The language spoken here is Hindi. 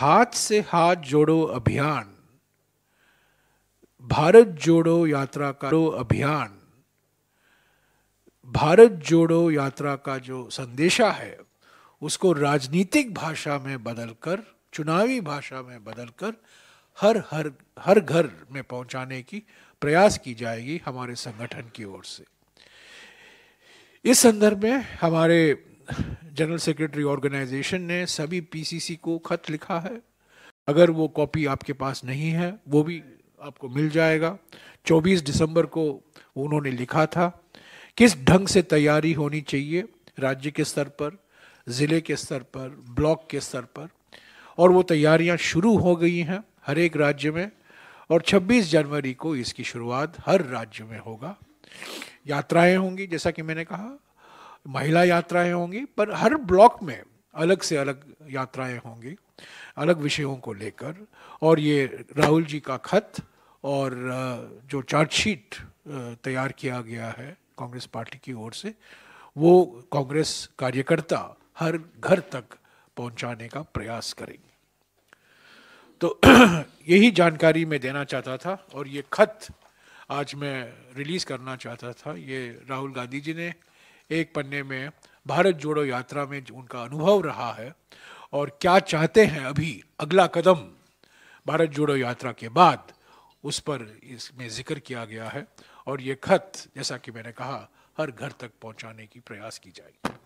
हाथ से हाथ जोड़ो अभियान भारत जोड़ो यात्रा का जो अभियान भारत जोड़ो यात्रा का जो संदेशा है उसको राजनीतिक भाषा में बदलकर चुनावी भाषा में बदलकर हर हर हर घर में पहुंचाने की प्रयास की जाएगी हमारे संगठन की ओर से इस संदर्भ में हमारे जनरल सेक्रेटरी ऑर्गेनाइजेशन ने सभी पीसीसी को खत लिखा है अगर वो कॉपी आपके पास नहीं है वो भी आपको मिल जाएगा 24 दिसंबर को उन्होंने लिखा था किस ढंग से तैयारी होनी चाहिए राज्य के स्तर पर ज़िले के स्तर पर ब्लॉक के स्तर पर और वो तैयारियां शुरू हो गई हैं हर एक राज्य में और 26 जनवरी को इसकी शुरुआत हर राज्य में होगा यात्राएं होंगी जैसा कि मैंने कहा महिला यात्राएं होंगी पर हर ब्लॉक में अलग से अलग यात्राएं होंगी अलग विषयों को लेकर और ये राहुल जी का खत और जो चार्जशीट तैयार किया गया है कांग्रेस पार्टी की ओर से वो कांग्रेस कार्यकर्ता हर घर तक पहुंचाने का प्रयास करेंगे तो यही जानकारी मैं देना चाहता था और ये खत आज मैं रिलीज़ करना चाहता था ये राहुल गांधी जी ने एक पन्ने में भारत जोड़ो यात्रा में उनका अनुभव रहा है और क्या चाहते हैं अभी अगला कदम भारत जोड़ो यात्रा के बाद उस पर इसमें जिक्र किया गया है और ये खत जैसा कि मैंने कहा हर घर तक पहुंचाने की प्रयास की जाएगी